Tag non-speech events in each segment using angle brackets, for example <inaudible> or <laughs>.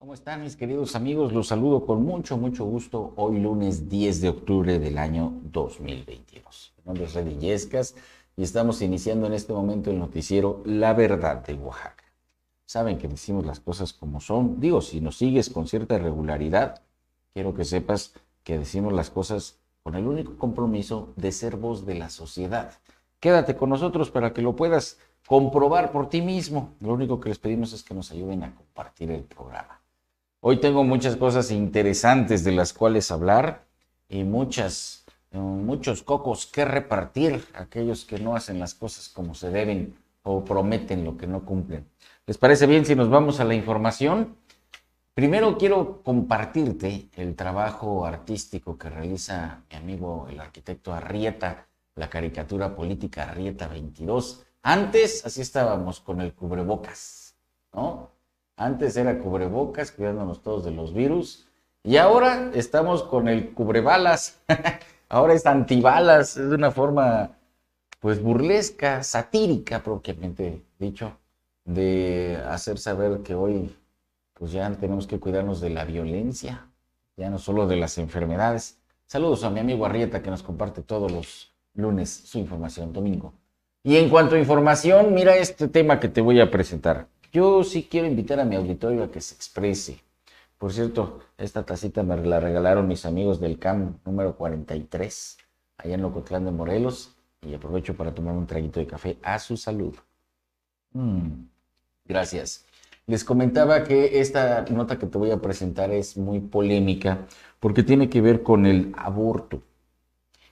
¿Cómo están mis queridos amigos? Los saludo con mucho, mucho gusto hoy lunes 10 de octubre del año 2022. Mi nombre es Reddy y estamos iniciando en este momento el noticiero La Verdad de Oaxaca. Saben que decimos las cosas como son. Digo, si nos sigues con cierta regularidad, quiero que sepas que decimos las cosas con el único compromiso de ser voz de la sociedad. Quédate con nosotros para que lo puedas comprobar por ti mismo. Lo único que les pedimos es que nos ayuden a compartir el programa Hoy tengo muchas cosas interesantes de las cuales hablar y muchas, eh, muchos cocos que repartir aquellos que no hacen las cosas como se deben o prometen lo que no cumplen. ¿Les parece bien si nos vamos a la información? Primero quiero compartirte el trabajo artístico que realiza mi amigo el arquitecto Arrieta, la caricatura política Arrieta 22. Antes así estábamos con el cubrebocas, ¿no? Antes era cubrebocas, cuidándonos todos de los virus. Y ahora estamos con el cubrebalas. <laughs> ahora es antibalas. Es de una forma, pues, burlesca, satírica, propiamente dicho, de hacer saber que hoy, pues, ya tenemos que cuidarnos de la violencia, ya no solo de las enfermedades. Saludos a mi amigo Arrieta, que nos comparte todos los lunes su información, domingo. Y en cuanto a información, mira este tema que te voy a presentar. Yo sí quiero invitar a mi auditorio a que se exprese. Por cierto, esta tacita me la regalaron mis amigos del CAM número 43, allá en Locotlán de Morelos, y aprovecho para tomar un traguito de café a su salud. Mm, gracias. Les comentaba que esta nota que te voy a presentar es muy polémica porque tiene que ver con el aborto.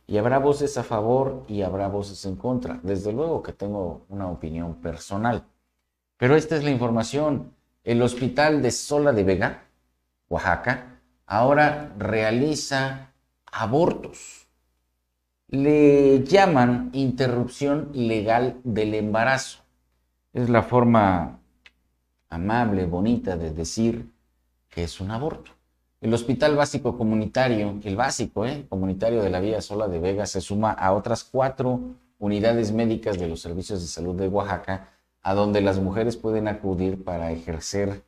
Y habrá voces a favor y habrá voces en contra. Desde luego que tengo una opinión personal. Pero esta es la información. El hospital de Sola de Vega, Oaxaca, ahora realiza abortos. Le llaman interrupción legal del embarazo. Es la forma amable, bonita de decir que es un aborto. El Hospital Básico Comunitario, el básico, ¿eh? comunitario de la Vía Sola de Vega, se suma a otras cuatro unidades médicas de los servicios de salud de Oaxaca a donde las mujeres pueden acudir para ejercer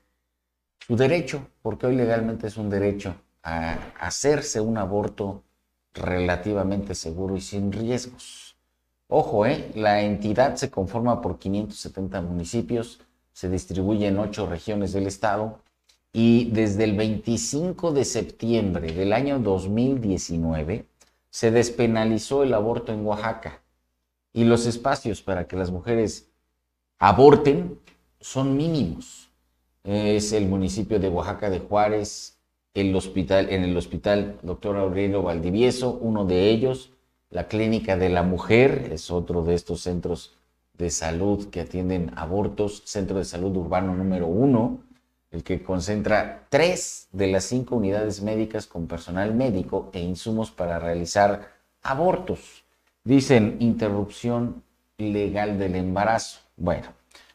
su derecho, porque hoy legalmente es un derecho a hacerse un aborto relativamente seguro y sin riesgos. Ojo, ¿eh? la entidad se conforma por 570 municipios, se distribuye en ocho regiones del estado y desde el 25 de septiembre del año 2019 se despenalizó el aborto en Oaxaca y los espacios para que las mujeres aborten son mínimos. Es el municipio de Oaxaca de Juárez, el hospital, en el hospital doctor Aurelio Valdivieso, uno de ellos, la Clínica de la Mujer, es otro de estos centros de salud que atienden abortos, Centro de Salud Urbano número uno, el que concentra tres de las cinco unidades médicas con personal médico e insumos para realizar abortos. Dicen interrupción legal del embarazo. Bueno,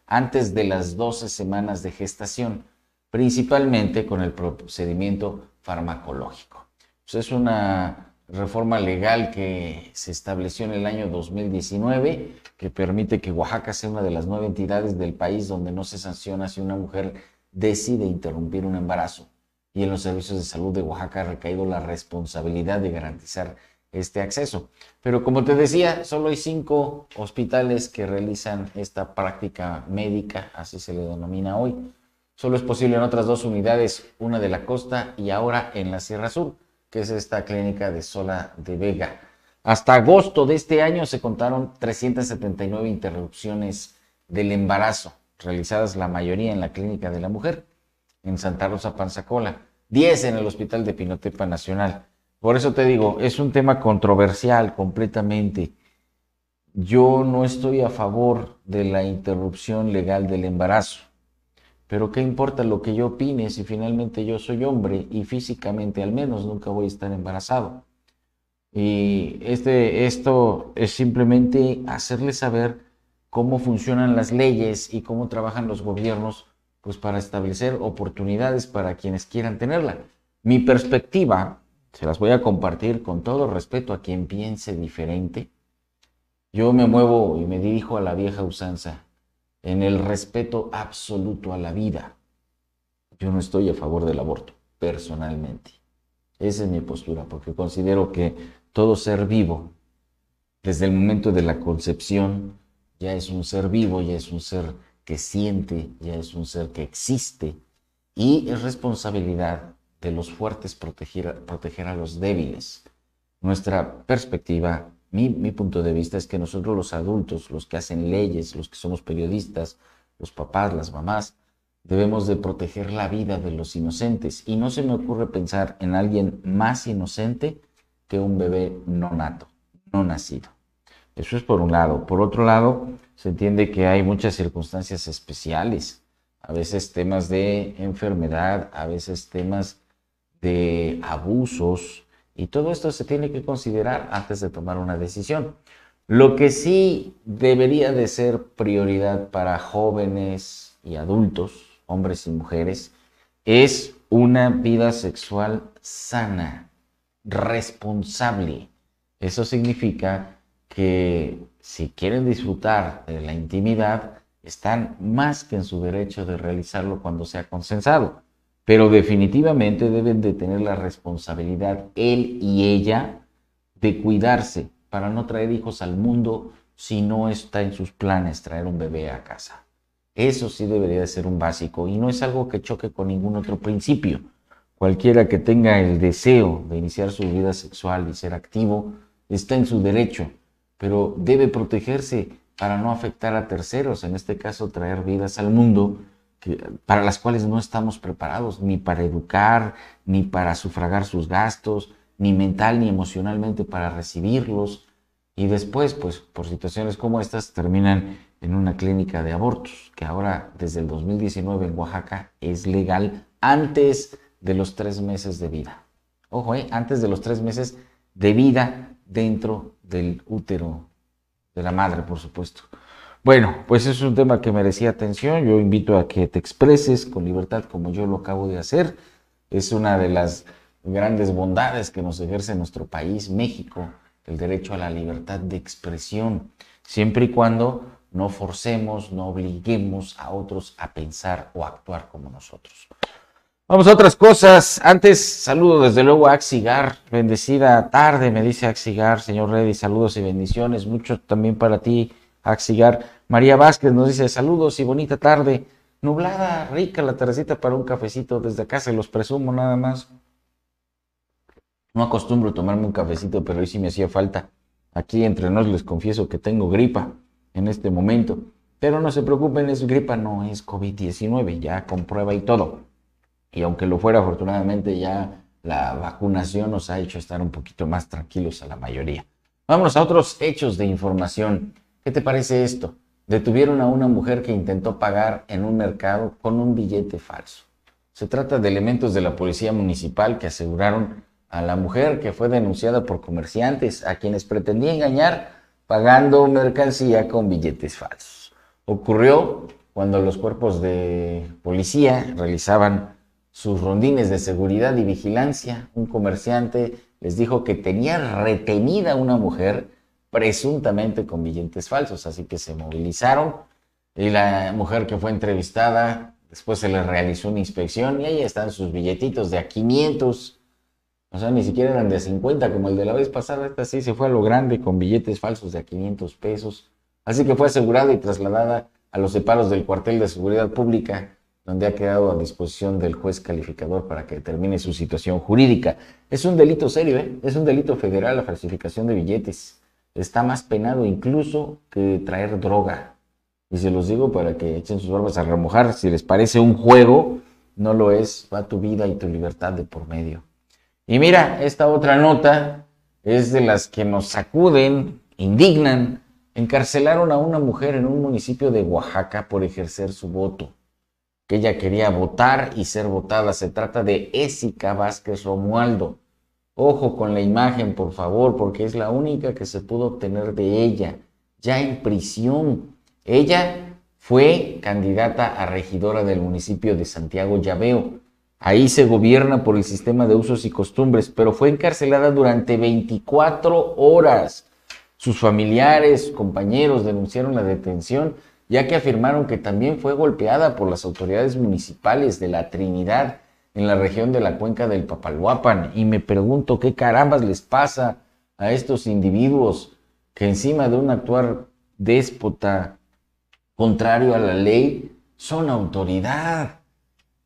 antes de las 12 semanas de gestación, principalmente con el procedimiento farmacológico. Pues, es una reforma legal que se estableció en el año 2019, que permite que Oaxaca sea una de las nueve entidades del país donde no se sanciona si una mujer decide interrumpir un embarazo. Y en los servicios de salud de Oaxaca ha recaído la responsabilidad de garantizar este acceso. Pero como te decía, solo hay cinco hospitales que realizan esta práctica médica, así se le denomina hoy. Solo es posible en otras dos unidades, una de la costa y ahora en la Sierra Sur, que es esta clínica de Sola de Vega. Hasta agosto de este año se contaron 379 interrupciones del embarazo, realizadas la mayoría en la clínica de la mujer, en Santa Rosa Panzacola, 10 en el Hospital de Pinotepa Nacional, por eso te digo, es un tema controversial completamente. Yo no estoy a favor de la interrupción legal del embarazo. Pero qué importa lo que yo opine si finalmente yo soy hombre y físicamente al menos nunca voy a estar embarazado. Y este, esto es simplemente hacerles saber cómo funcionan las leyes y cómo trabajan los gobiernos pues para establecer oportunidades para quienes quieran tenerla. Mi perspectiva se las voy a compartir con todo respeto a quien piense diferente. Yo me muevo y me dirijo a la vieja usanza, en el respeto absoluto a la vida. Yo no estoy a favor del aborto, personalmente. Esa es mi postura, porque considero que todo ser vivo, desde el momento de la concepción, ya es un ser vivo, ya es un ser que siente, ya es un ser que existe, y es responsabilidad de los fuertes proteger, proteger a los débiles. Nuestra perspectiva, mi, mi punto de vista es que nosotros los adultos, los que hacen leyes, los que somos periodistas, los papás, las mamás, debemos de proteger la vida de los inocentes. Y no se me ocurre pensar en alguien más inocente que un bebé no nato, no nacido. Eso es por un lado. Por otro lado, se entiende que hay muchas circunstancias especiales, a veces temas de enfermedad, a veces temas de abusos y todo esto se tiene que considerar antes de tomar una decisión. Lo que sí debería de ser prioridad para jóvenes y adultos, hombres y mujeres, es una vida sexual sana, responsable. Eso significa que si quieren disfrutar de la intimidad, están más que en su derecho de realizarlo cuando sea consensado pero definitivamente deben de tener la responsabilidad él y ella de cuidarse para no traer hijos al mundo si no está en sus planes traer un bebé a casa. Eso sí debería de ser un básico y no es algo que choque con ningún otro principio. Cualquiera que tenga el deseo de iniciar su vida sexual y ser activo está en su derecho, pero debe protegerse para no afectar a terceros, en este caso traer vidas al mundo para las cuales no estamos preparados, ni para educar, ni para sufragar sus gastos, ni mental ni emocionalmente para recibirlos. Y después, pues por situaciones como estas, terminan en una clínica de abortos, que ahora desde el 2019 en Oaxaca es legal antes de los tres meses de vida. Ojo, eh, antes de los tres meses de vida dentro del útero de la madre, por supuesto. Bueno, pues es un tema que merecía atención. Yo invito a que te expreses con libertad como yo lo acabo de hacer. Es una de las grandes bondades que nos ejerce nuestro país, México, el derecho a la libertad de expresión, siempre y cuando no forcemos, no obliguemos a otros a pensar o actuar como nosotros. Vamos a otras cosas. Antes, saludo desde luego a Axigar. Bendecida tarde, me dice Axigar. Señor Reddy, saludos y bendiciones. Mucho también para ti, Axigar. María Vázquez nos dice saludos y bonita tarde. Nublada, rica la tardecita para un cafecito desde acá, se los presumo nada más. No acostumbro tomarme un cafecito, pero hoy sí me hacía falta. Aquí entre nos les confieso que tengo gripa en este momento. Pero no se preocupen, es gripa, no es COVID-19, ya comprueba y todo. Y aunque lo fuera, afortunadamente ya la vacunación nos ha hecho estar un poquito más tranquilos a la mayoría. Vámonos a otros hechos de información. ¿Qué te parece esto? Detuvieron a una mujer que intentó pagar en un mercado con un billete falso. Se trata de elementos de la policía municipal que aseguraron a la mujer que fue denunciada por comerciantes a quienes pretendía engañar pagando mercancía con billetes falsos. Ocurrió cuando los cuerpos de policía realizaban sus rondines de seguridad y vigilancia. Un comerciante les dijo que tenía retenida a una mujer presuntamente con billetes falsos, así que se movilizaron y la mujer que fue entrevistada, después se le realizó una inspección y ahí están sus billetitos de a 500, o sea, ni siquiera eran de 50 como el de la vez pasada, esta sí se fue a lo grande con billetes falsos de a 500 pesos, así que fue asegurada y trasladada a los separos del cuartel de seguridad pública donde ha quedado a disposición del juez calificador para que determine su situación jurídica. Es un delito serio, ¿eh? es un delito federal la falsificación de billetes está más penado incluso que traer droga. Y se los digo para que echen sus barbas a remojar. Si les parece un juego, no lo es. Va tu vida y tu libertad de por medio. Y mira, esta otra nota es de las que nos sacuden, indignan. Encarcelaron a una mujer en un municipio de Oaxaca por ejercer su voto. Que ella quería votar y ser votada. Se trata de Ésica Vázquez Romualdo Ojo con la imagen, por favor, porque es la única que se pudo obtener de ella, ya en prisión. Ella fue candidata a regidora del municipio de Santiago Llaveo. Ahí se gobierna por el sistema de usos y costumbres, pero fue encarcelada durante 24 horas. Sus familiares, compañeros denunciaron la detención, ya que afirmaron que también fue golpeada por las autoridades municipales de la Trinidad en la región de la cuenca del Papalhuapan. Y me pregunto qué carambas les pasa a estos individuos que encima de un actuar déspota, contrario a la ley, son autoridad.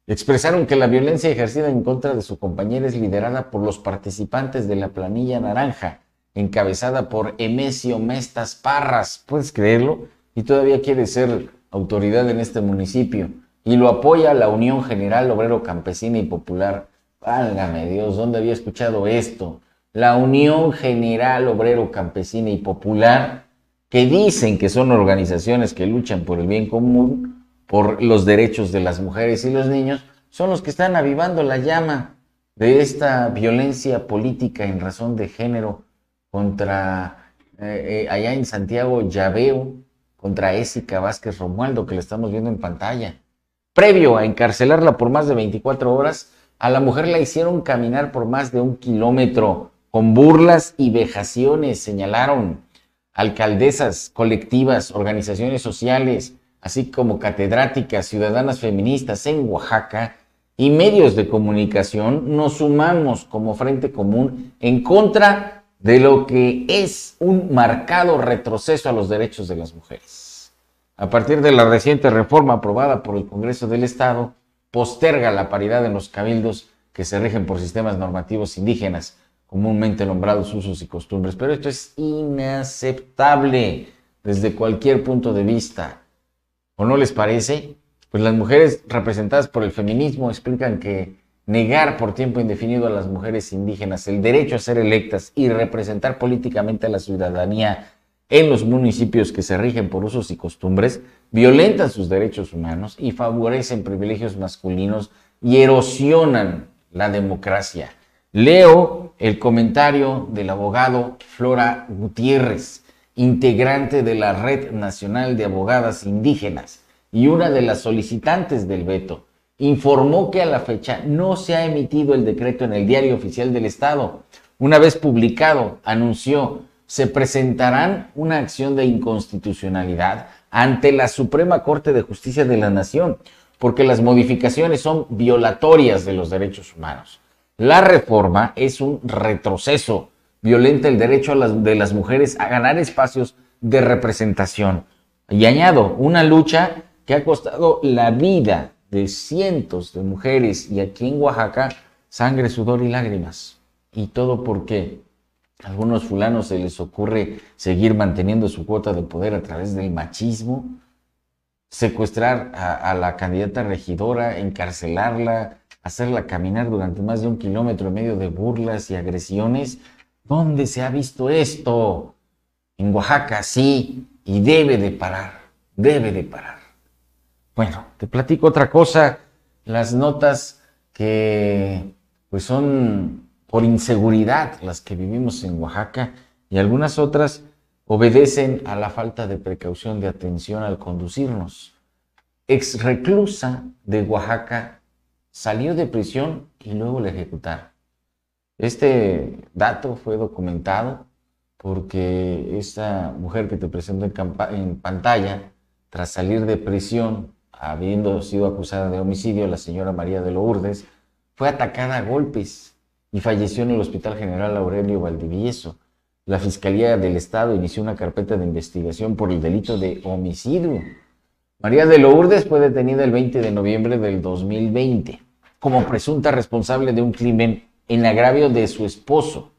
Expresaron que la violencia ejercida en contra de su compañera es liderada por los participantes de la planilla naranja, encabezada por Emesio Mestas Parras. ¿Puedes creerlo? Y todavía quiere ser autoridad en este municipio y lo apoya la Unión General Obrero Campesina y Popular. Válgame Dios, ¿dónde había escuchado esto? La Unión General Obrero Campesina y Popular, que dicen que son organizaciones que luchan por el bien común, por los derechos de las mujeres y los niños, son los que están avivando la llama de esta violencia política en razón de género contra eh, eh, allá en Santiago Llaveo, contra Ésica Vázquez Romualdo, que le estamos viendo en pantalla previo a encarcelarla por más de 24 horas, a la mujer la hicieron caminar por más de un kilómetro con burlas y vejaciones, señalaron alcaldesas colectivas, organizaciones sociales, así como catedráticas, ciudadanas feministas en Oaxaca y medios de comunicación, nos sumamos como Frente Común en contra de lo que es un marcado retroceso a los derechos de las mujeres a partir de la reciente reforma aprobada por el Congreso del Estado, posterga la paridad en los cabildos que se rigen por sistemas normativos indígenas, comúnmente nombrados usos y costumbres. Pero esto es inaceptable desde cualquier punto de vista. ¿O no les parece? Pues las mujeres representadas por el feminismo explican que negar por tiempo indefinido a las mujeres indígenas el derecho a ser electas y representar políticamente a la ciudadanía en los municipios que se rigen por usos y costumbres, violentan sus derechos humanos y favorecen privilegios masculinos y erosionan la democracia. Leo el comentario del abogado Flora Gutiérrez, integrante de la Red Nacional de Abogadas Indígenas y una de las solicitantes del veto. Informó que a la fecha no se ha emitido el decreto en el Diario Oficial del Estado. Una vez publicado, anunció se presentarán una acción de inconstitucionalidad ante la Suprema Corte de Justicia de la Nación, porque las modificaciones son violatorias de los derechos humanos. La reforma es un retroceso, violenta el derecho de las mujeres a ganar espacios de representación. Y añado, una lucha que ha costado la vida de cientos de mujeres y aquí en Oaxaca, sangre, sudor y lágrimas. ¿Y todo por qué? algunos fulanos se les ocurre seguir manteniendo su cuota de poder a través del machismo, secuestrar a, la candidata regidora, encarcelarla, hacerla caminar durante más de un kilómetro y medio de burlas y agresiones. ¿Dónde se ha visto esto? En Oaxaca sí, y debe de parar, debe de parar. Bueno, te platico otra cosa, las notas que pues son por inseguridad las que vivimos en Oaxaca y algunas otras obedecen a la falta de precaución de atención al conducirnos. Ex reclusa de Oaxaca salió de prisión y luego la ejecutaron. Este dato fue documentado porque esta mujer que te presento en, en pantalla, tras salir de prisión, habiendo sido acusada de homicidio, la señora María de Lourdes, fue atacada a golpes y falleció en el Hospital General Aurelio Valdivieso. La Fiscalía del Estado inició una carpeta de investigación por el delito de homicidio. María de Lourdes fue detenida el 20 de noviembre del 2020 como presunta responsable de un crimen en agravio de su esposo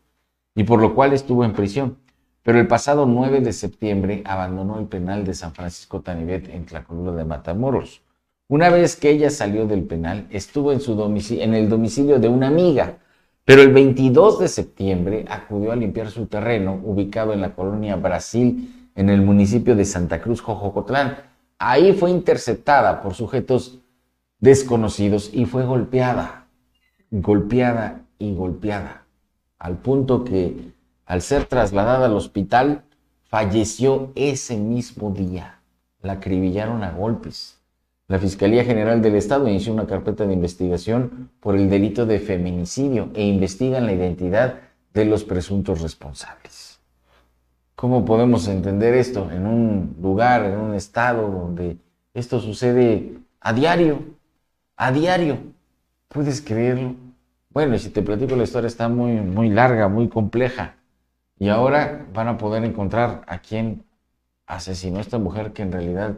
y por lo cual estuvo en prisión. Pero el pasado 9 de septiembre abandonó el penal de San Francisco Tanivet en Tlacolula de Matamoros. Una vez que ella salió del penal, estuvo en, su en el domicilio de una amiga, pero el 22 de septiembre acudió a limpiar su terreno ubicado en la colonia Brasil, en el municipio de Santa Cruz, Jojocotlán. Ahí fue interceptada por sujetos desconocidos y fue golpeada, golpeada y golpeada, al punto que al ser trasladada al hospital falleció ese mismo día. La acribillaron a golpes. La Fiscalía General del Estado inició una carpeta de investigación por el delito de feminicidio e investigan la identidad de los presuntos responsables. ¿Cómo podemos entender esto en un lugar, en un estado donde esto sucede a diario? A diario. ¿Puedes creerlo? Bueno, y si te platico la historia está muy, muy larga, muy compleja. Y ahora van a poder encontrar a quien asesinó a esta mujer que en realidad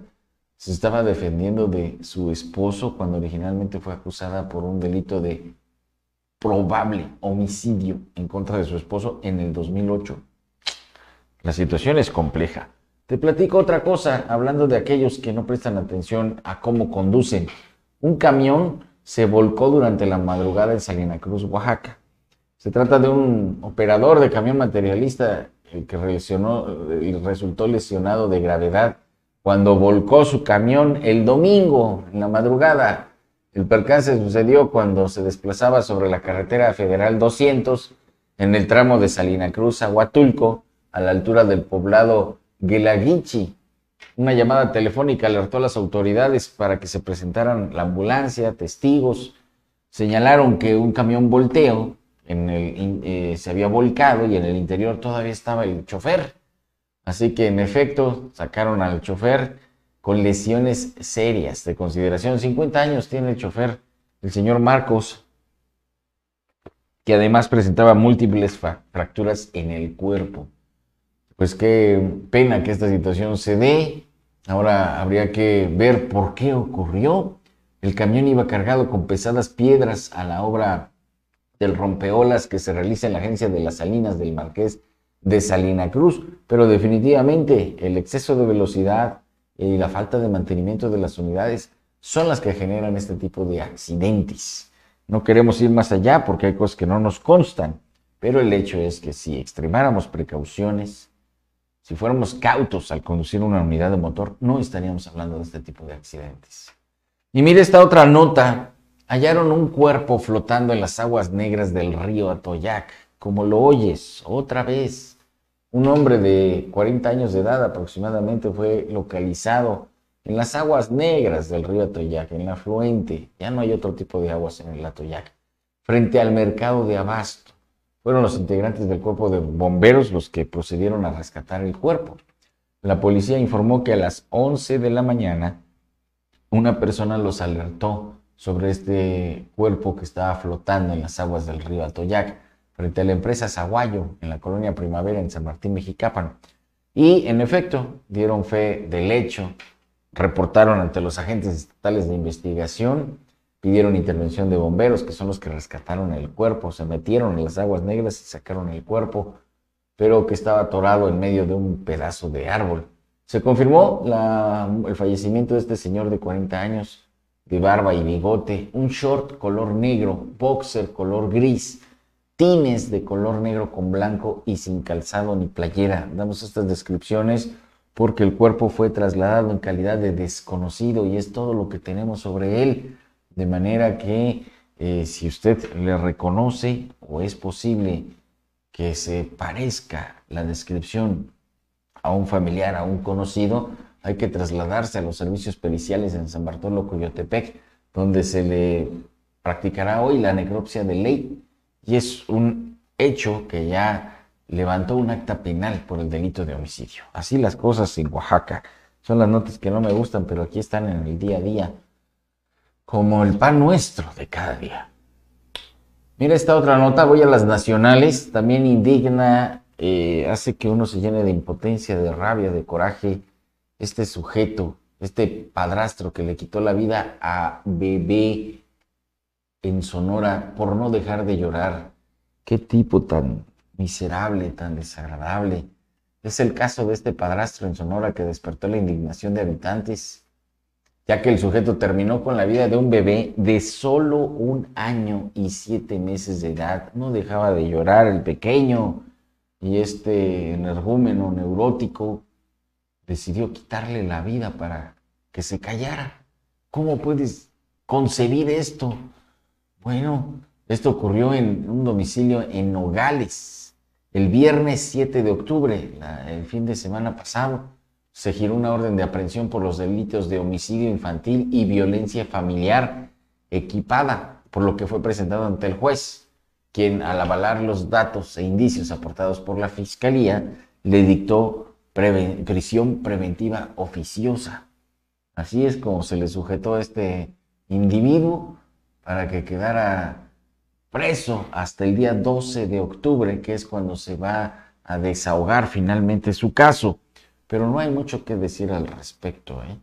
se estaba defendiendo de su esposo cuando originalmente fue acusada por un delito de probable homicidio en contra de su esposo en el 2008. La situación es compleja. Te platico otra cosa, hablando de aquellos que no prestan atención a cómo conducen. Un camión se volcó durante la madrugada en Salina Cruz, Oaxaca. Se trata de un operador de camión materialista eh, que eh, resultó lesionado de gravedad cuando volcó su camión el domingo en la madrugada. El percance sucedió cuando se desplazaba sobre la carretera federal 200 en el tramo de Salina Cruz a Huatulco, a la altura del poblado Guelaguichi. Una llamada telefónica alertó a las autoridades para que se presentaran la ambulancia, testigos. Señalaron que un camión volteo eh, se había volcado y en el interior todavía estaba el chofer. Así que en efecto, sacaron al chofer con lesiones serias de consideración. 50 años tiene el chofer, el señor Marcos, que además presentaba múltiples fracturas en el cuerpo. Pues qué pena que esta situación se dé. Ahora habría que ver por qué ocurrió. El camión iba cargado con pesadas piedras a la obra del rompeolas que se realiza en la agencia de las Salinas del Marqués de Salina Cruz, pero definitivamente el exceso de velocidad y la falta de mantenimiento de las unidades son las que generan este tipo de accidentes. No queremos ir más allá porque hay cosas que no nos constan, pero el hecho es que si extremáramos precauciones, si fuéramos cautos al conducir una unidad de motor, no estaríamos hablando de este tipo de accidentes. Y mire esta otra nota. Hallaron un cuerpo flotando en las aguas negras del río Atoyac. Como lo oyes, otra vez. Un hombre de 40 años de edad aproximadamente fue localizado en las aguas negras del río Atoyac, en la afluente. Ya no hay otro tipo de aguas en el Atoyac. Frente al mercado de abasto. Fueron los integrantes del cuerpo de bomberos los que procedieron a rescatar el cuerpo. La policía informó que a las 11 de la mañana una persona los alertó sobre este cuerpo que estaba flotando en las aguas del río Atoyac frente a la empresa Zaguayo, en la colonia Primavera, en San Martín Mexicapan. Y en efecto, dieron fe del hecho, reportaron ante los agentes estatales de investigación, pidieron intervención de bomberos, que son los que rescataron el cuerpo, se metieron en las aguas negras y sacaron el cuerpo, pero que estaba atorado en medio de un pedazo de árbol. Se confirmó el fallecimiento de este señor de 40 años, de barba y bigote, un short color negro, boxer color gris, tines de color negro con blanco y sin calzado ni playera. Damos estas descripciones porque el cuerpo fue trasladado en calidad de desconocido y es todo lo que tenemos sobre él. De manera que eh, si usted le reconoce o es posible que se parezca la descripción a un familiar, a un conocido, hay que trasladarse a los servicios periciales en San Bartolo, Coyotepec, donde se le practicará hoy la necropsia de ley y es un hecho que ya levantó un acta penal por el delito de homicidio. Así las cosas en Oaxaca. Son las notas que no me gustan, pero aquí están en el día a día, como el pan nuestro de cada día. Mira esta otra nota, voy a las nacionales, también indigna, eh, hace que uno se llene de impotencia, de rabia, de coraje. Este sujeto, este padrastro que le quitó la vida a bebé en Sonora por no dejar de llorar. Qué tipo tan miserable, tan desagradable. Es el caso de este padrastro en Sonora que despertó la indignación de habitantes, ya que el sujeto terminó con la vida de un bebé de solo un año y siete meses de edad. No dejaba de llorar el pequeño y este energúmeno neurótico decidió quitarle la vida para que se callara. ¿Cómo puedes concebir esto? Bueno, esto ocurrió en un domicilio en Nogales. El viernes 7 de octubre, el fin de semana pasado, se giró una orden de aprehensión por los delitos de homicidio infantil y violencia familiar equipada, por lo que fue presentado ante el juez, quien al avalar los datos e indicios aportados por la Fiscalía, le dictó prisión preventiva oficiosa. Así es como se le sujetó a este individuo para que quedara preso hasta el día 12 de octubre, que es cuando se va a desahogar finalmente su caso. Pero no hay mucho que decir al respecto. ¿eh?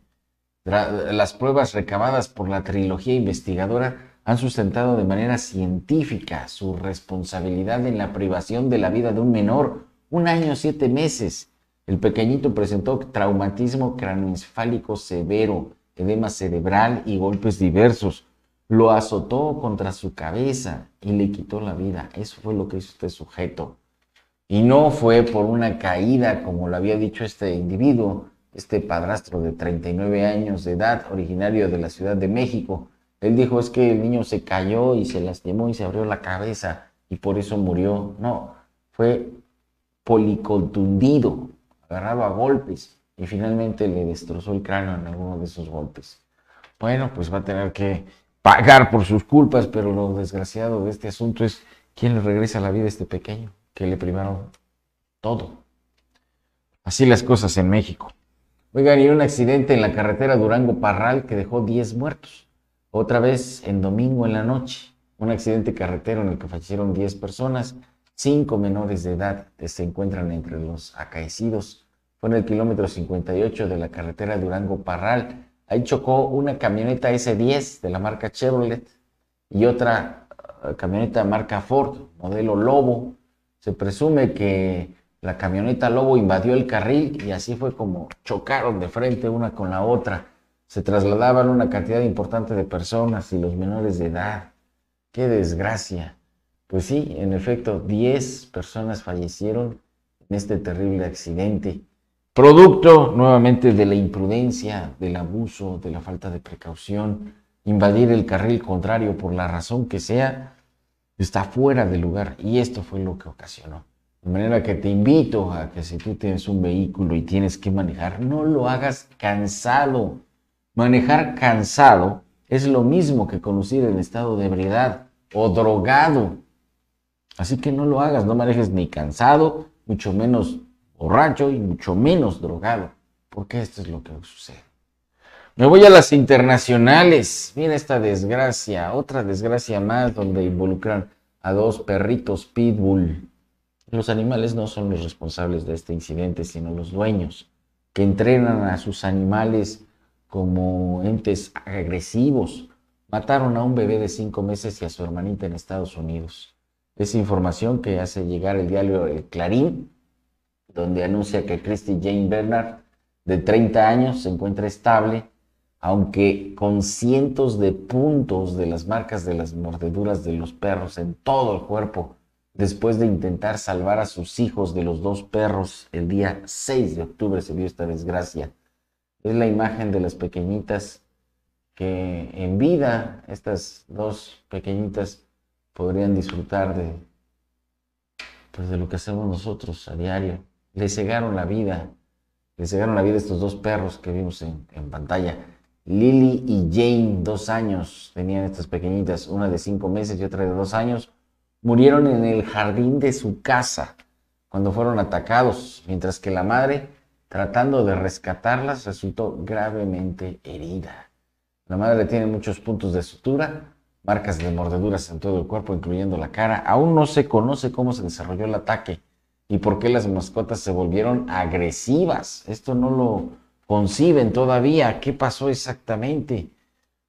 Las pruebas recabadas por la trilogía investigadora han sustentado de manera científica su responsabilidad en la privación de la vida de un menor un año siete meses. El pequeñito presentó traumatismo craneoencefálico severo, edema cerebral y golpes diversos lo azotó contra su cabeza y le quitó la vida. Eso fue lo que hizo este sujeto. Y no fue por una caída, como lo había dicho este individuo, este padrastro de 39 años de edad, originario de la Ciudad de México. Él dijo es que el niño se cayó y se lastimó y se abrió la cabeza y por eso murió. No, fue policontundido, agarrado a golpes y finalmente le destrozó el cráneo en alguno de esos golpes. Bueno, pues va a tener que pagar por sus culpas, pero lo desgraciado de este asunto es quién le regresa la vida a este pequeño, que le primaron todo. Así las cosas en México. Oigan, y un accidente en la carretera Durango-Parral que dejó 10 muertos. Otra vez en domingo en la noche. Un accidente carretero en el que fallecieron 10 personas. Cinco menores de edad se encuentran entre los acaecidos. Fue en el kilómetro 58 de la carretera Durango-Parral Ahí chocó una camioneta S10 de la marca Chevrolet y otra eh, camioneta de marca Ford, modelo Lobo. Se presume que la camioneta Lobo invadió el carril y así fue como chocaron de frente una con la otra. Se trasladaban una cantidad importante de personas y los menores de edad. ¡Qué desgracia! Pues sí, en efecto, 10 personas fallecieron en este terrible accidente producto nuevamente de la imprudencia, del abuso, de la falta de precaución, invadir el carril contrario por la razón que sea, está fuera de lugar. Y esto fue lo que ocasionó. De manera que te invito a que si tú tienes un vehículo y tienes que manejar, no lo hagas cansado. Manejar cansado es lo mismo que conducir en estado de ebriedad o drogado. Así que no lo hagas, no manejes ni cansado, mucho menos borracho y mucho menos drogado, porque esto es lo que sucede. Me voy a las internacionales. Mira esta desgracia, otra desgracia más donde involucran a dos perritos pitbull. Los animales no son los responsables de este incidente, sino los dueños, que entrenan a sus animales como entes agresivos. Mataron a un bebé de cinco meses y a su hermanita en Estados Unidos. Es información que hace llegar el diario El Clarín donde anuncia que Christy Jane Bernard, de 30 años, se encuentra estable, aunque con cientos de puntos de las marcas de las mordeduras de los perros en todo el cuerpo, después de intentar salvar a sus hijos de los dos perros, el día 6 de octubre se vio esta desgracia. Es la imagen de las pequeñitas que en vida, estas dos pequeñitas, podrían disfrutar de, pues, de lo que hacemos nosotros a diario le cegaron la vida. Le cegaron la vida a estos dos perros que vimos en, pantalla. Lily y Jane, dos años, tenían estas pequeñitas, una de cinco meses y otra de dos años, murieron en el jardín de su casa cuando fueron atacados, mientras que la madre, tratando de rescatarlas, resultó gravemente herida. La madre tiene muchos puntos de sutura, marcas de mordeduras en todo el cuerpo, incluyendo la cara. Aún no se conoce cómo se desarrolló el ataque y por qué las mascotas se volvieron agresivas. Esto no lo conciben todavía. ¿Qué pasó exactamente?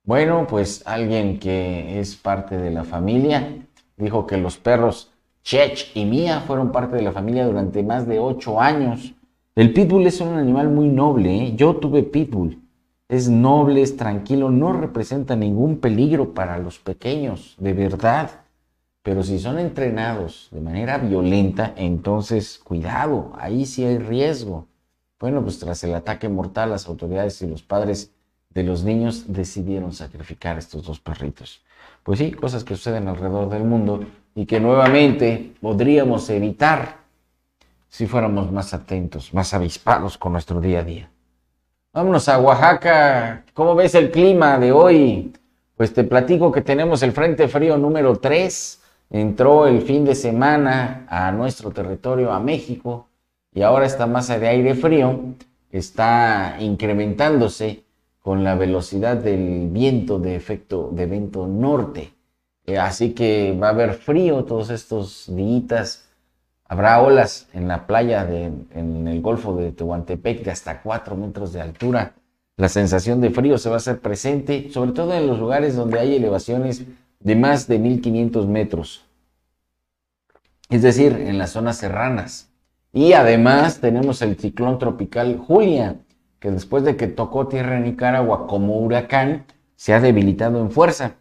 Bueno, pues alguien que es parte de la familia dijo que los perros Chech y Mia fueron parte de la familia durante más de ocho años. El pitbull es un animal muy noble. ¿eh? Yo tuve pitbull. Es noble, es tranquilo, no representa ningún peligro para los pequeños, de verdad. Pero si son entrenados de manera violenta, entonces cuidado, ahí sí hay riesgo. Bueno, pues tras el ataque mortal, las autoridades y los padres de los niños decidieron sacrificar estos dos perritos. Pues sí, cosas que suceden alrededor del mundo y que nuevamente podríamos evitar si fuéramos más atentos, más avispados con nuestro día a día. Vámonos a Oaxaca. ¿Cómo ves el clima de hoy? Pues te platico que tenemos el Frente Frío número 3 entró el fin de semana a nuestro territorio, a México, y ahora esta masa de aire frío está incrementándose con la velocidad del viento de efecto de viento norte. Eh, así que va a haber frío todos estos días. Habrá olas en la playa en el Golfo de Tehuantepec de hasta 4 metros de altura. La sensación de frío se va a hacer presente, sobre todo en los lugares donde hay elevaciones de más de 1500 metros, es decir, en las zonas serranas. Y además tenemos el ciclón tropical Julia, que después de que tocó tierra en Nicaragua como huracán, se ha debilitado en fuerza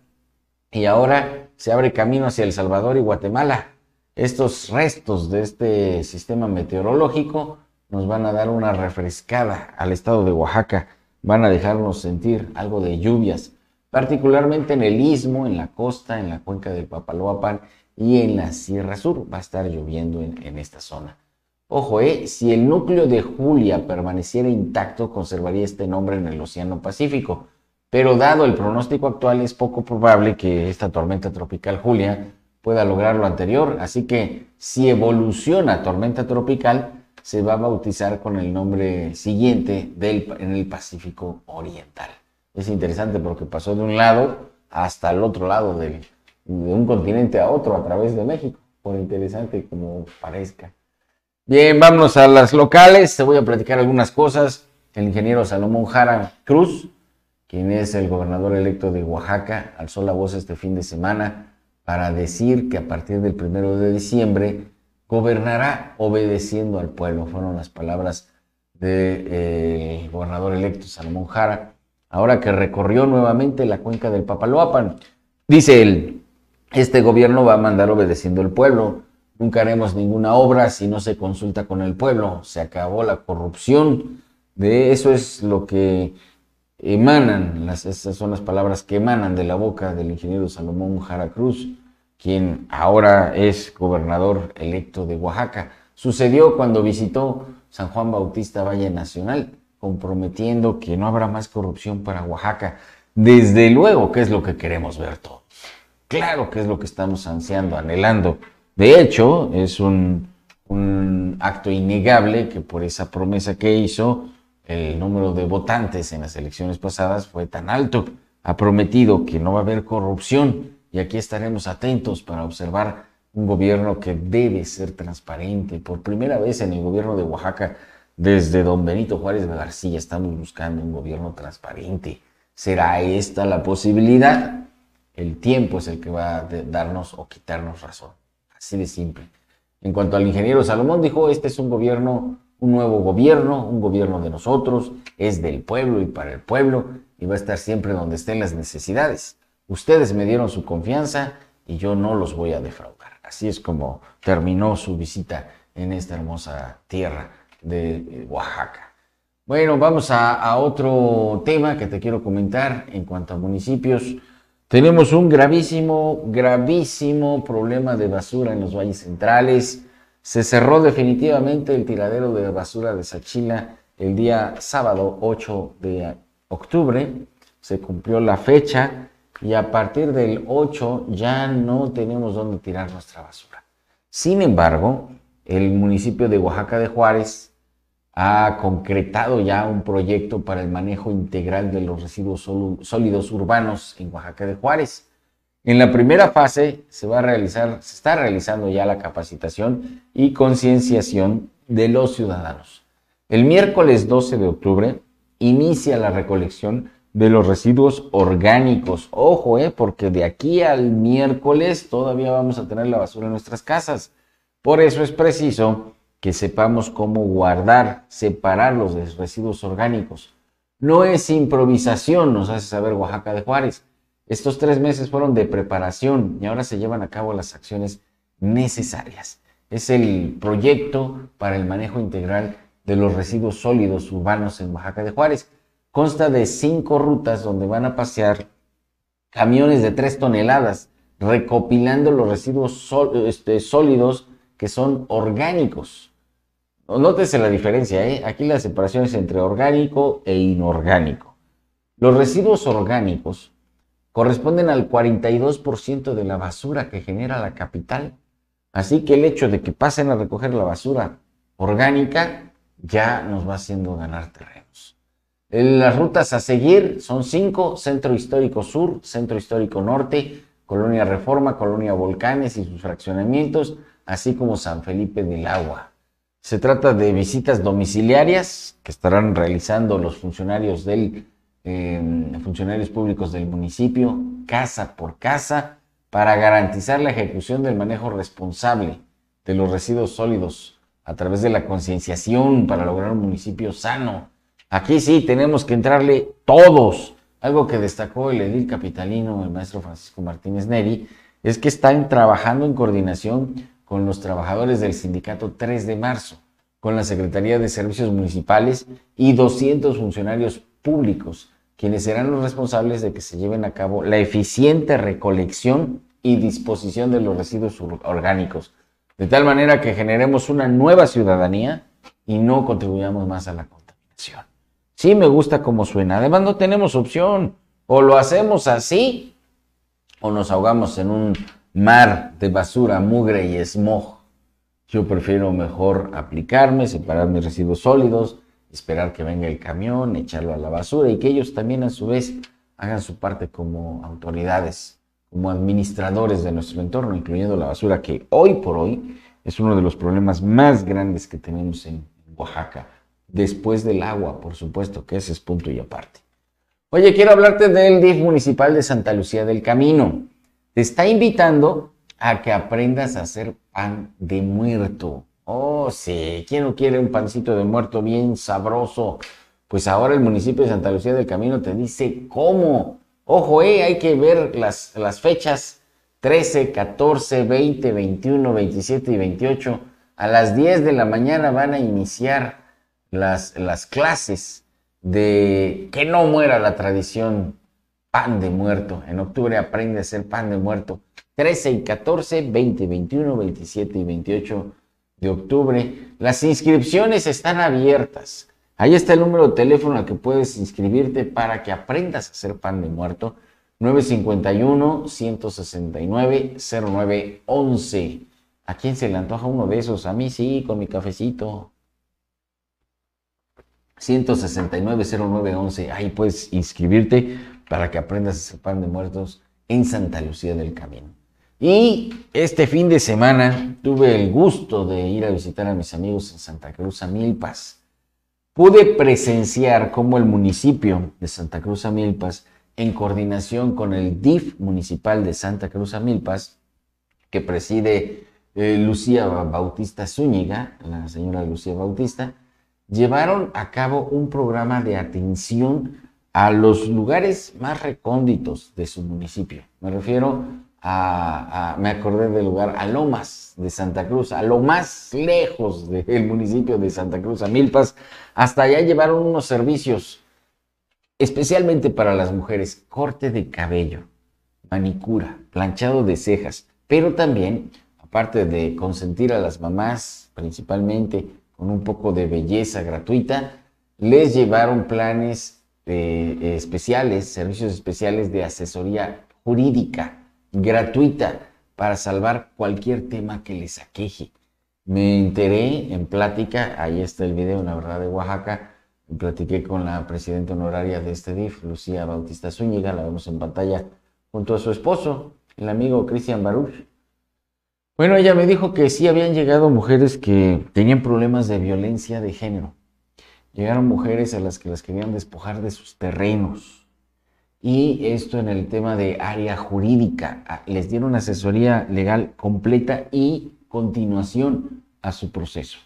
y ahora se abre camino hacia El Salvador y Guatemala. Estos restos de este sistema meteorológico nos van a dar una refrescada al estado de Oaxaca, van a dejarnos sentir algo de lluvias, particularmente en el istmo, en la costa, en la cuenca del Papaloapan y en la Sierra Sur. Va a estar lloviendo en, esta zona. Ojo, eh, si el núcleo de Julia permaneciera intacto, conservaría este nombre en el Océano Pacífico. Pero dado el pronóstico actual, es poco probable que esta tormenta tropical Julia pueda lograr lo anterior. Así que si evoluciona tormenta tropical, se va a bautizar con el nombre siguiente en el Pacífico Oriental es interesante porque pasó de un lado hasta el otro lado de un continente a otro a través de México, por interesante como parezca. Bien, vámonos a las locales, te voy a platicar algunas cosas. El ingeniero Salomón Jara Cruz, quien es el gobernador electo de Oaxaca, alzó la voz este fin de semana para decir que a partir del primero de diciembre gobernará obedeciendo al pueblo. Fueron las palabras del de, eh, gobernador electo Salomón Jara ahora que recorrió nuevamente la cuenca del Papaloapan. Dice él, este gobierno va a mandar obedeciendo el pueblo, nunca haremos ninguna obra si no se consulta con el pueblo, se acabó la corrupción, de eso es lo que emanan, las, esas son las palabras que emanan de la boca del ingeniero Salomón Jara Cruz, quien ahora es gobernador electo de Oaxaca. Sucedió cuando visitó San Juan Bautista Valle Nacional, comprometiendo que no habrá más corrupción para Oaxaca. Desde luego que es lo que queremos ver todo. Claro que es lo que estamos ansiando, anhelando. De hecho, es un, un acto innegable que por esa promesa que hizo, el número de votantes en las elecciones pasadas fue tan alto. Ha prometido que no va a haber corrupción y aquí estaremos atentos para observar un gobierno que debe ser transparente. Por primera vez en el gobierno de Oaxaca desde don Benito Juárez de García estamos buscando un gobierno transparente. ¿Será esta la posibilidad? El tiempo es el que va a darnos o quitarnos razón. Así de simple. En cuanto al ingeniero Salomón, dijo, este es un gobierno, un nuevo gobierno, un gobierno de nosotros, es del pueblo y para el pueblo, y va a estar siempre donde estén las necesidades. Ustedes me dieron su confianza y yo no los voy a defraudar. Así es como terminó su visita en esta hermosa tierra de eh, Oaxaca. Bueno, vamos a, otro tema que te quiero comentar en cuanto a municipios. Tenemos un gravísimo, gravísimo problema de basura en los valles centrales. Se cerró definitivamente el tiradero de basura de Sachila el día sábado 8 de octubre. Se cumplió la fecha y a partir del 8 ya no tenemos dónde tirar nuestra basura. Sin embargo, el municipio de Oaxaca de Juárez ha concretado ya un proyecto para el manejo integral de los residuos sólidos urbanos en Oaxaca de Juárez. En la primera fase se va a realizar, se está realizando ya la capacitación y concienciación de los ciudadanos. El miércoles 12 de octubre inicia la recolección de los residuos orgánicos. Ojo, eh, porque de aquí al miércoles todavía vamos a tener la basura en nuestras casas. Por eso es preciso que sepamos cómo guardar, separar los residuos orgánicos. No es improvisación, nos hace saber Oaxaca de Juárez. Estos tres meses fueron de preparación y ahora se llevan a cabo las acciones necesarias. Es el proyecto para el manejo integral de los residuos sólidos urbanos en Oaxaca de Juárez. Consta de cinco rutas donde van a pasear camiones de tres toneladas recopilando los residuos este, sólidos que son orgánicos. Nótese la diferencia, ¿eh? Aquí la separación es entre orgánico e inorgánico. Los residuos orgánicos corresponden al 42% de la basura que genera la capital. Así que el hecho de que pasen a recoger la basura orgánica ya nos va haciendo ganar terrenos. Eh, las rutas a seguir son cinco, Centro Histórico Sur, Centro Histórico Norte, Colonia Reforma, Colonia Volcanes y sus fraccionamientos, así como San Felipe del Agua. Se trata de visitas domiciliarias que estarán realizando los funcionarios del em, funcionarios públicos del municipio, casa por casa, para garantizar la ejecución del manejo responsable de los residuos sólidos a través de la concienciación para lograr un municipio sano. Aquí sí tenemos que entrarle todos. Algo que destacó el edil capitalino, el maestro Francisco Martínez Neri, es que están trabajando en coordinación con los trabajadores del sindicato 3 de marzo, con la Secretaría de Servicios Municipales y 200 funcionarios públicos, quienes serán los responsables de que se lleven a cabo la eficiente recolección y disposición de los residuos orgánicos, de tal manera que generemos una nueva ciudadanía y no contribuyamos más a la contaminación. Sí me gusta como suena, además no tenemos opción, o lo hacemos así o nos ahogamos en un mar de basura, mugre y smog. Yo prefiero mejor aplicarme, separar mis residuos sólidos, esperar que venga el camión, echarlo a la basura y que ellos también a su vez hagan su parte como autoridades, como administradores de nuestro entorno, incluyendo la basura, que hoy por hoy es uno de los problemas más grandes que tenemos en Oaxaca, después del agua, por supuesto, que ese es punto y aparte. Oye, quiero hablarte del DIF municipal de Santa Lucía del Camino. Te está invitando a que aprendas a hacer pan de muerto. Oh, sí, ¿quién no quiere un pancito de muerto bien sabroso? Pues ahora el municipio de Santa Lucía del Camino te dice cómo. Ojo, eh, hay que ver las, las fechas 13, 14, 20, 21, 27 y 28. A las 10 de la mañana van a iniciar las, las clases de que no muera la tradición pan de muerto. En octubre aprende a ser pan de muerto. 13 y 14, 20, 21, 27 y 28 de octubre. Las inscripciones están abiertas. Ahí está el número de teléfono al que puedes inscribirte para que aprendas a ser pan de muerto. 951-169-0911. ¿A quién se le antoja uno de esos? A mí sí, con mi cafecito. 169-0911. Ahí puedes inscribirte para que aprendas a pan de muertos en Santa Lucía del Camino. Y este fin de semana tuve el gusto de ir a visitar a mis amigos en Santa Cruz Amilpas. Pude presenciar cómo el municipio de Santa Cruz Amilpas, en coordinación con el DIF municipal de Santa Cruz Amilpas, que preside eh, Lucía Bautista Zúñiga, la señora Lucía Bautista, llevaron a cabo un programa de atención a los lugares más recónditos de su municipio. Me refiero a, me acordé del lugar, a Lomas de Santa Cruz, a lo más lejos del municipio de Santa Cruz, a Milpas, hasta allá llevaron unos servicios, especialmente para las mujeres, corte de cabello, manicura, planchado de cejas, pero también, aparte de consentir a las mamás, principalmente con un poco de belleza gratuita, les llevaron planes eh, eh, especiales, servicios especiales de asesoría jurídica gratuita para salvar cualquier tema que les aqueje. Me enteré en plática, ahí está el video, la verdad, de Oaxaca. Platiqué con la presidenta honoraria de este DIF, Lucía Bautista Zúñiga, la vemos en pantalla, junto a su esposo, el amigo Cristian Baruch. Bueno, ella me dijo que sí habían llegado mujeres que tenían problemas de violencia de género Llegaron mujeres a las que las querían despojar de sus terrenos. Y esto en el tema de área jurídica. Les dieron asesoría legal completa y continuación a su proceso.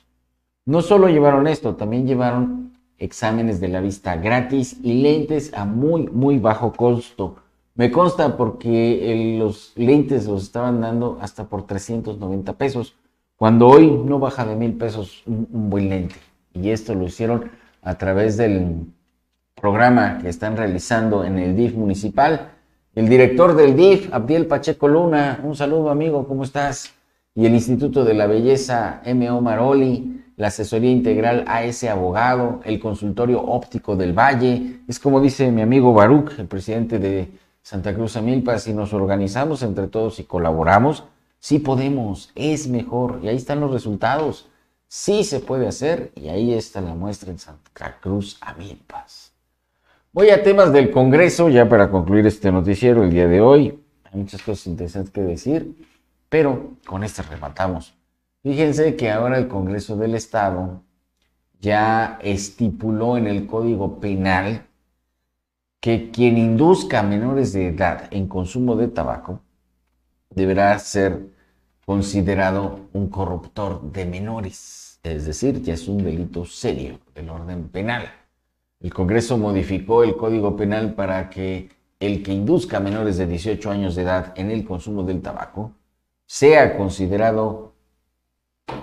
No solo llevaron esto, también llevaron exámenes de la vista gratis y lentes a muy, muy bajo costo. Me consta porque eh, los lentes los estaban dando hasta por 390 pesos, cuando hoy no baja de mil pesos un buen lente. Y esto lo hicieron a través del programa que están realizando en el DIF municipal. El director del DIF, Abdiel Pacheco Luna, un saludo amigo, ¿cómo estás? Y el Instituto de la Belleza, M.O. Maroli, la asesoría integral a ese abogado, el consultorio óptico del Valle. Es como dice mi amigo Baruch, el presidente de Santa Cruz Amilpa, si nos organizamos entre todos y colaboramos, sí podemos, es mejor. Y ahí están los resultados. Sí se puede hacer y ahí está la muestra en Santa Cruz, a paz Voy a temas del Congreso, ya para concluir este noticiero el día de hoy. Hay muchas cosas interesantes que decir, pero con esto rematamos. Fíjense que ahora el Congreso del Estado ya estipuló en el Código Penal que quien induzca a menores de edad en consumo de tabaco deberá ser considerado un corruptor de menores es decir, ya es un delito serio del orden penal. El Congreso modificó el Código Penal para que el que induzca a menores de 18 años de edad en el consumo del tabaco sea considerado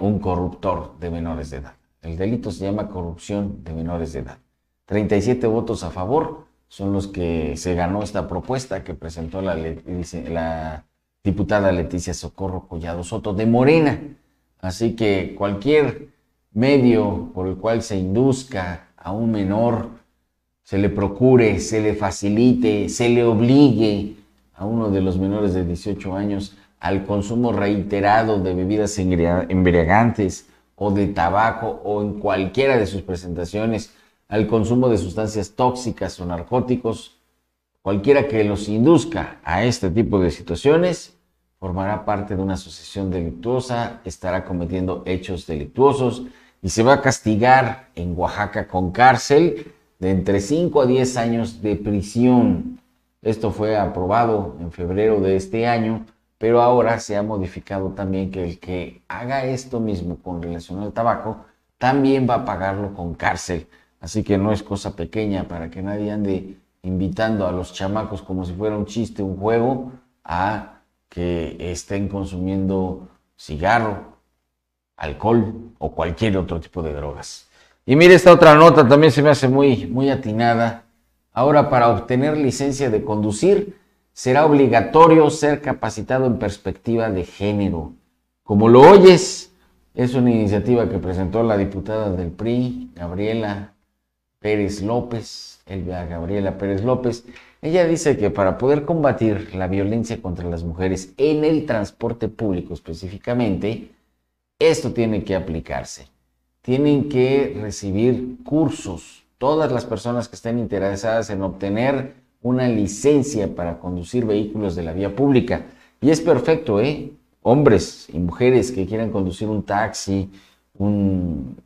un corruptor de menores de edad. El delito se llama corrupción de menores de edad. 37 votos a favor son los que se ganó esta propuesta que presentó la, la diputada Leticia Socorro Collado Soto de Morena. Así que cualquier medio por el cual se induzca a un menor, se le procure, se le facilite, se le obligue a uno de los menores de 18 años al consumo reiterado de bebidas embriagantes o de tabaco o en cualquiera de sus presentaciones, al consumo de sustancias tóxicas o narcóticos, cualquiera que los induzca a este tipo de situaciones, formará parte de una asociación delictuosa, estará cometiendo hechos delictuosos y se va a castigar en Oaxaca con cárcel de entre 5 a 10 años de prisión. Esto fue aprobado en febrero de este año, pero ahora se ha modificado también que el que haga esto mismo con relación al tabaco también va a pagarlo con cárcel. Así que no es cosa pequeña para que nadie ande invitando a los chamacos como si fuera un chiste, un juego, a que estén consumiendo cigarro, alcohol o cualquier otro tipo de drogas. Y mire esta otra nota, también se me hace muy, muy atinada. Ahora para obtener licencia de conducir será obligatorio ser capacitado en perspectiva de género. Como lo oyes, es una iniciativa que presentó la diputada del PRI, Gabriela Pérez López, Elvia Gabriela Pérez López. Ella dice que para poder combatir la violencia contra las mujeres en el transporte público específicamente, esto tiene que aplicarse. Tienen que recibir cursos. Todas las personas que estén interesadas en obtener una licencia para conducir vehículos de la vía pública. Y es perfecto, ¿eh? Hombres y mujeres que quieran conducir un taxi, un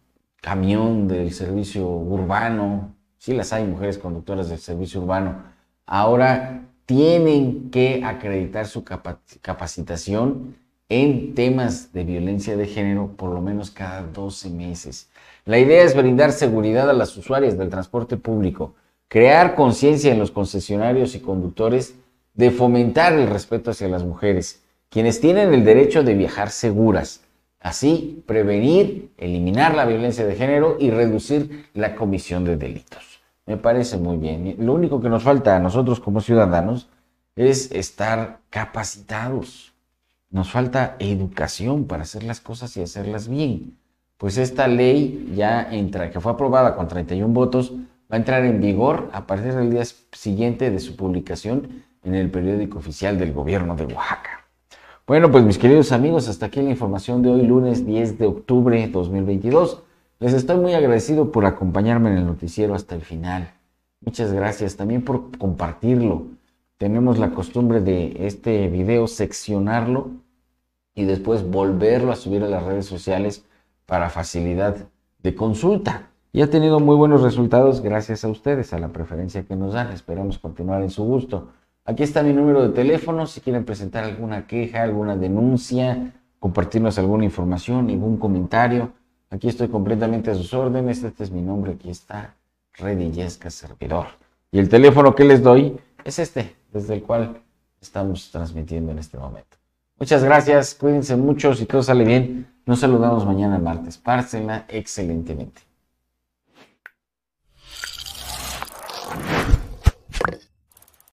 camión del servicio urbano. Sí las hay mujeres conductoras del servicio urbano. Ahora tienen que acreditar su capacitación en temas de violencia de género por lo menos cada 12 meses. La idea es brindar seguridad a las usuarias del transporte público, crear conciencia en los concesionarios y conductores de fomentar el respeto hacia las mujeres, quienes tienen el derecho de viajar seguras Así, prevenir, eliminar la violencia de género y reducir la comisión de delitos. Me parece muy bien. Lo único que nos falta a nosotros como ciudadanos es estar capacitados. Nos falta educación para hacer las cosas y hacerlas bien. Pues esta ley ya entra, que fue aprobada con 31 votos, va a entrar en vigor a partir del día siguiente de su publicación en el periódico oficial del gobierno de Oaxaca. Bueno, pues mis queridos amigos, hasta aquí la información de hoy, lunes 10 de octubre de 2022. Les estoy muy agradecido por acompañarme en el noticiero hasta el final. Muchas gracias también por compartirlo. Tenemos la costumbre de este video seccionarlo y después volverlo a subir a las redes sociales para facilidad de consulta. Y ha tenido muy buenos resultados gracias a ustedes, a la preferencia que nos dan. Esperamos continuar en su gusto. Aquí está mi número de teléfono si quieren presentar alguna queja, alguna denuncia, compartirnos alguna información, ningún comentario. Aquí estoy completamente a sus órdenes. Este es mi nombre, aquí está Yesca Servidor. Y el teléfono que les doy es este, desde el cual estamos transmitiendo en este momento. Muchas gracias, cuídense mucho, si todo sale bien, nos saludamos mañana martes. Pársela excelentemente.